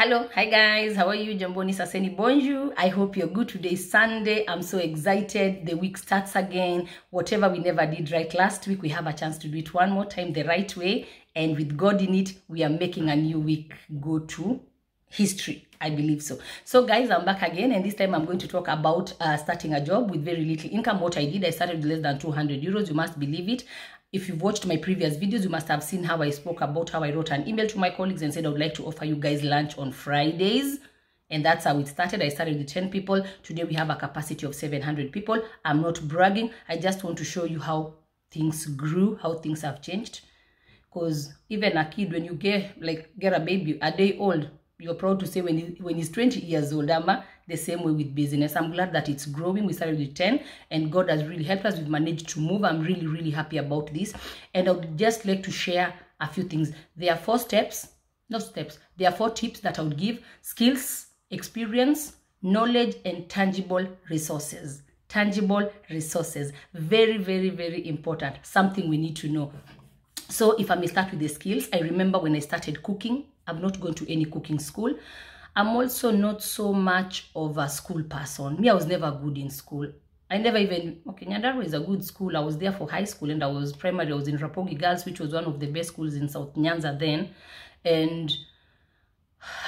hello hi guys how are you jamboni saseni bonjour i hope you're good today sunday i'm so excited the week starts again whatever we never did right last week we have a chance to do it one more time the right way and with god in it we are making a new week go to history i believe so so guys i'm back again and this time i'm going to talk about uh, starting a job with very little income what i did i started with less than 200 euros you must believe it if you've watched my previous videos, you must have seen how I spoke about how I wrote an email to my colleagues and said I would like to offer you guys lunch on Fridays. And that's how it started. I started with 10 people. Today we have a capacity of 700 people. I'm not bragging. I just want to show you how things grew, how things have changed. Because even a kid, when you get like get a baby, a day old, you're proud to say when, he, when he's 20 years old, ama, the same way with business. I'm glad that it's growing. We started with 10 and God has really helped us. We've managed to move. I'm really, really happy about this. And I would just like to share a few things. There are four steps, not steps, there are four tips that I would give skills, experience, knowledge, and tangible resources. Tangible resources. Very, very, very important. Something we need to know. So if I may start with the skills, I remember when I started cooking, I'm not going to any cooking school. I'm also not so much of a school person. Me, I was never good in school. I never even, okay, Nyandaro is a good school. I was there for high school and I was primary. I was in Rapogi Girls, which was one of the best schools in South Nyanza then. And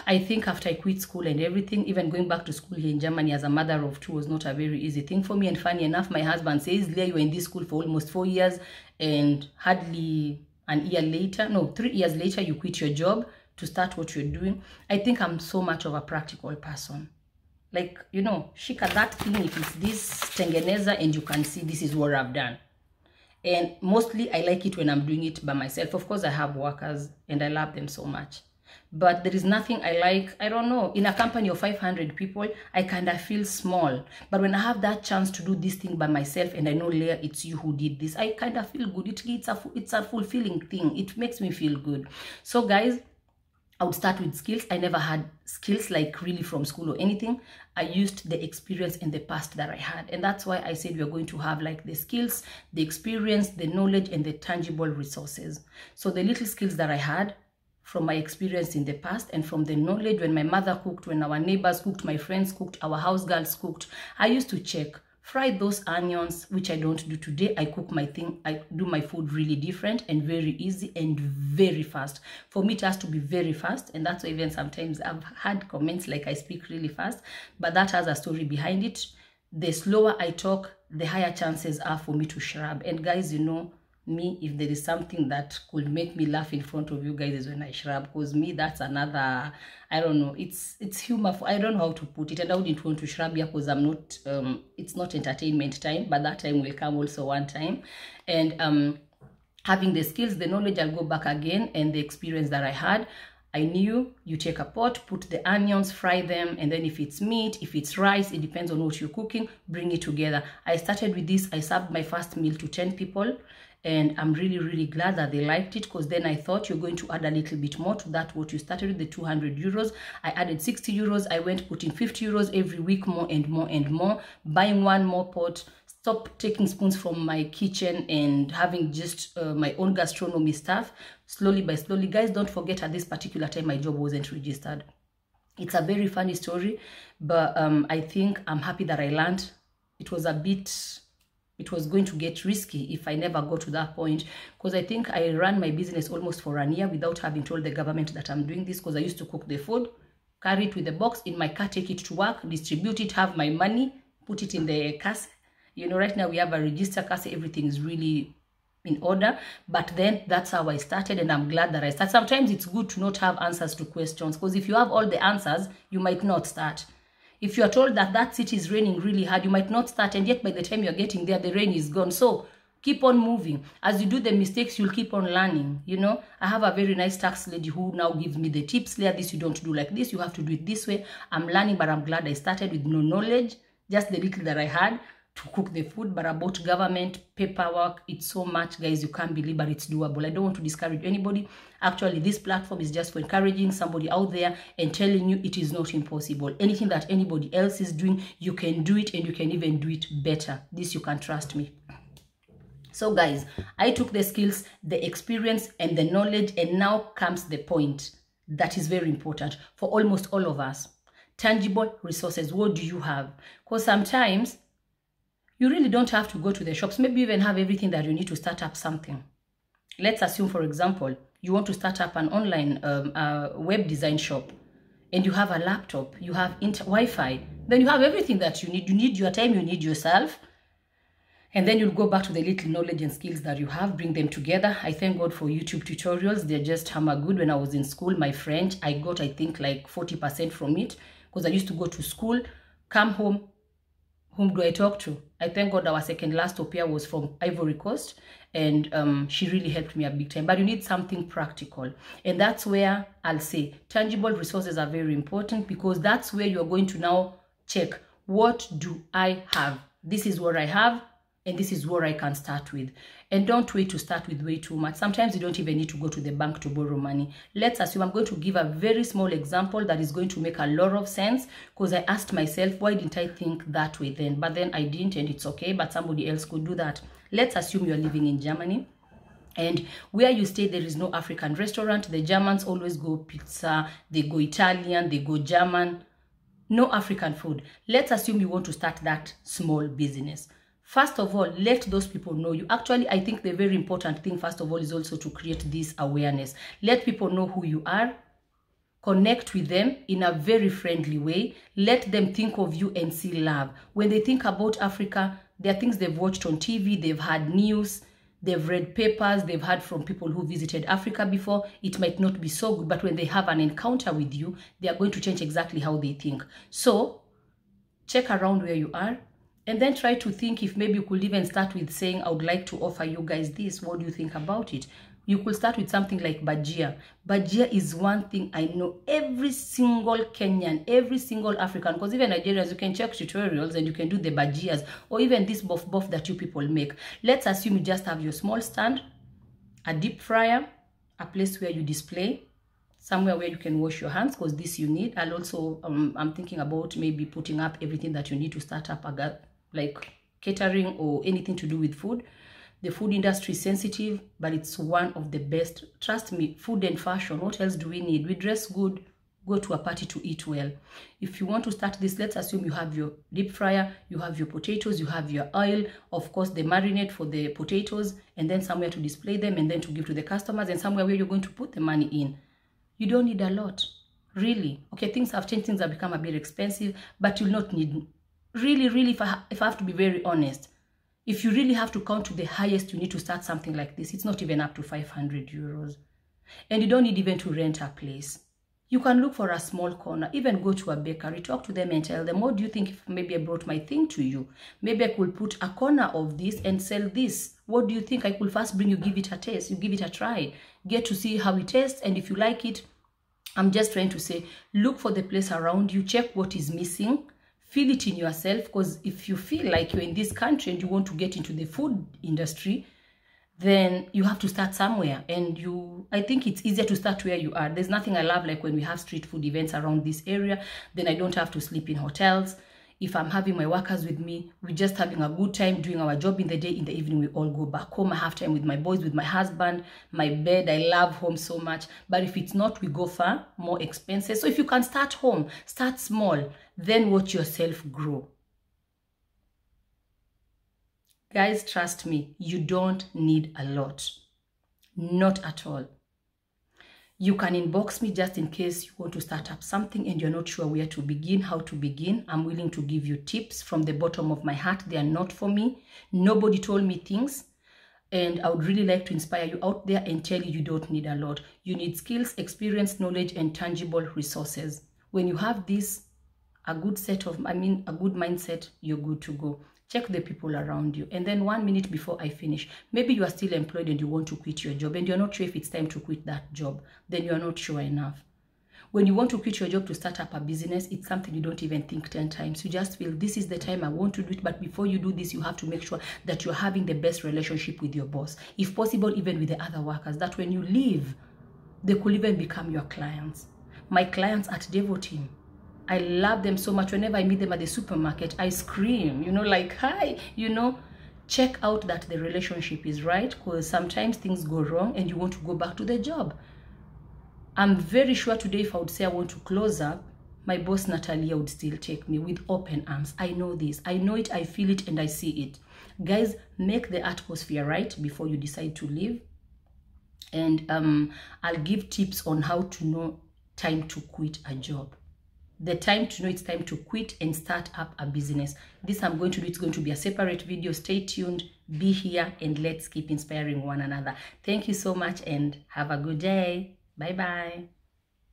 I think after I quit school and everything, even going back to school here in Germany as a mother of two was not a very easy thing for me. And funny enough, my husband says, Leah, you were in this school for almost four years and hardly an year later, no, three years later, you quit your job to start what you're doing. I think I'm so much of a practical person. Like, you know, shika that thing, if it's this tengeneza and you can see this is what I've done. And mostly I like it when I'm doing it by myself. Of course, I have workers and I love them so much. But there is nothing I like, I don't know, in a company of 500 people, I kind of feel small. But when I have that chance to do this thing by myself and I know, Leah, it's you who did this, I kind of feel good. It, it's, a, it's a fulfilling thing. It makes me feel good. So guys, I would start with skills. I never had skills like really from school or anything. I used the experience in the past that I had. And that's why I said we are going to have like the skills, the experience, the knowledge, and the tangible resources. So the little skills that I had from my experience in the past and from the knowledge when my mother cooked, when our neighbors cooked, my friends cooked, our house girls cooked, I used to check fry those onions which i don't do today i cook my thing i do my food really different and very easy and very fast for me it has to be very fast and that's why even sometimes i've had comments like i speak really fast but that has a story behind it the slower i talk the higher chances are for me to shrub and guys you know me if there is something that could make me laugh in front of you guys is when I shrub because me that's another I don't know it's it's humor for, I don't know how to put it and I wouldn't want to shrub here because I'm not um it's not entertainment time but that time will come also one time and um having the skills the knowledge I'll go back again and the experience that I had I knew you take a pot, put the onions, fry them, and then if it's meat, if it's rice, it depends on what you're cooking, bring it together. I started with this. I served my first meal to 10 people and i'm really really glad that they liked it because then i thought you're going to add a little bit more to that what you started with the 200 euros i added 60 euros i went putting 50 euros every week more and more and more buying one more pot stop taking spoons from my kitchen and having just uh, my own gastronomy stuff slowly by slowly guys don't forget at this particular time my job wasn't registered it's a very funny story but um, i think i'm happy that i learned it was a bit it was going to get risky if I never got to that point because I think I ran my business almost for a year without having told the government that I'm doing this because I used to cook the food, carry it with the box in my car, take it to work, distribute it, have my money, put it in the cash. You know, right now we have a register cash, everything is really in order but then that's how i started and i'm glad that i started sometimes it's good to not have answers to questions because if you have all the answers you might not start if you are told that that city is raining really hard, you might not start. And yet by the time you're getting there, the rain is gone. So keep on moving. As you do the mistakes, you'll keep on learning. You know, I have a very nice tax lady who now gives me the tips. Leah, this you don't do like this. You have to do it this way. I'm learning, but I'm glad I started with no knowledge, just the little that I had to cook the food but about government paperwork it's so much guys you can't believe but it's doable i don't want to discourage anybody actually this platform is just for encouraging somebody out there and telling you it is not impossible anything that anybody else is doing you can do it and you can even do it better this you can trust me so guys i took the skills the experience and the knowledge and now comes the point that is very important for almost all of us tangible resources what do you have because sometimes you really don't have to go to the shops. Maybe you even have everything that you need to start up something. Let's assume, for example, you want to start up an online um, uh, web design shop and you have a laptop, you have Wi-Fi, then you have everything that you need. You need your time, you need yourself. And then you'll go back to the little knowledge and skills that you have, bring them together. I thank God for YouTube tutorials. They're just hammer good. When I was in school, my French, I got, I think, like 40% from it because I used to go to school, come home, whom do I talk to? I thank God our second last au was from Ivory Coast and um, she really helped me a big time. But you need something practical. And that's where I'll say tangible resources are very important because that's where you're going to now check what do I have? This is what I have and this is where I can start with. And don't wait to start with way too much. Sometimes you don't even need to go to the bank to borrow money. Let's assume I'm going to give a very small example that is going to make a lot of sense because I asked myself, why didn't I think that way then? But then I didn't and it's okay, but somebody else could do that. Let's assume you're living in Germany and where you stay there is no African restaurant. The Germans always go pizza, they go Italian, they go German. No African food. Let's assume you want to start that small business first of all let those people know you actually i think the very important thing first of all is also to create this awareness let people know who you are connect with them in a very friendly way let them think of you and see love when they think about africa there are things they've watched on tv they've had news they've read papers they've heard from people who visited africa before it might not be so good but when they have an encounter with you they are going to change exactly how they think so check around where you are and then try to think if maybe you could even start with saying i would like to offer you guys this what do you think about it you could start with something like bajia bajia is one thing i know every single kenyan every single african because even nigerians you can check tutorials and you can do the bajias or even this buff buff that you people make let's assume you just have your small stand a deep fryer a place where you display somewhere where you can wash your hands because this you need i'll also um, i'm thinking about maybe putting up everything that you need to start up a like catering or anything to do with food. The food industry is sensitive, but it's one of the best. Trust me, food and fashion, what else do we need? We dress good, go to a party to eat well. If you want to start this, let's assume you have your deep fryer, you have your potatoes, you have your oil, of course the marinade for the potatoes, and then somewhere to display them and then to give to the customers and somewhere where you're going to put the money in. You don't need a lot, really. Okay, things have changed, things have become a bit expensive, but you'll not need really, really, if I, if I have to be very honest, if you really have to count to the highest, you need to start something like this. It's not even up to 500 euros. And you don't need even to rent a place. You can look for a small corner, even go to a bakery, talk to them and tell them, what do you think if maybe I brought my thing to you? Maybe I could put a corner of this and sell this. What do you think? I could first bring you, give it a taste, you give it a try. Get to see how it tastes and if you like it, I'm just trying to say, look for the place around you, check what is missing, feel it in yourself because if you feel like you're in this country and you want to get into the food industry then you have to start somewhere and you i think it's easier to start where you are there's nothing i love like when we have street food events around this area then i don't have to sleep in hotels if i'm having my workers with me we're just having a good time doing our job in the day in the evening we all go back home i have time with my boys with my husband my bed i love home so much but if it's not we go far more expenses so if you can start home start small then watch yourself grow. Guys, trust me, you don't need a lot. Not at all. You can inbox me just in case you want to start up something and you're not sure where to begin, how to begin. I'm willing to give you tips from the bottom of my heart. They are not for me. Nobody told me things. And I would really like to inspire you out there and tell you you don't need a lot. You need skills, experience, knowledge, and tangible resources. When you have these a good set of i mean a good mindset you're good to go check the people around you and then one minute before i finish maybe you are still employed and you want to quit your job and you're not sure if it's time to quit that job then you're not sure enough when you want to quit your job to start up a business it's something you don't even think 10 times you just feel this is the time i want to do it but before you do this you have to make sure that you're having the best relationship with your boss if possible even with the other workers that when you leave they could even become your clients my clients at devo team I love them so much. Whenever I meet them at the supermarket, I scream, you know, like, hi, you know, check out that the relationship is right because sometimes things go wrong and you want to go back to the job. I'm very sure today if I would say I want to close up, my boss Natalia would still take me with open arms. I know this. I know it, I feel it, and I see it. Guys, make the atmosphere right before you decide to leave. And um, I'll give tips on how to know time to quit a job the time to know it's time to quit and start up a business. This I'm going to do, it's going to be a separate video. Stay tuned, be here, and let's keep inspiring one another. Thank you so much and have a good day. Bye-bye.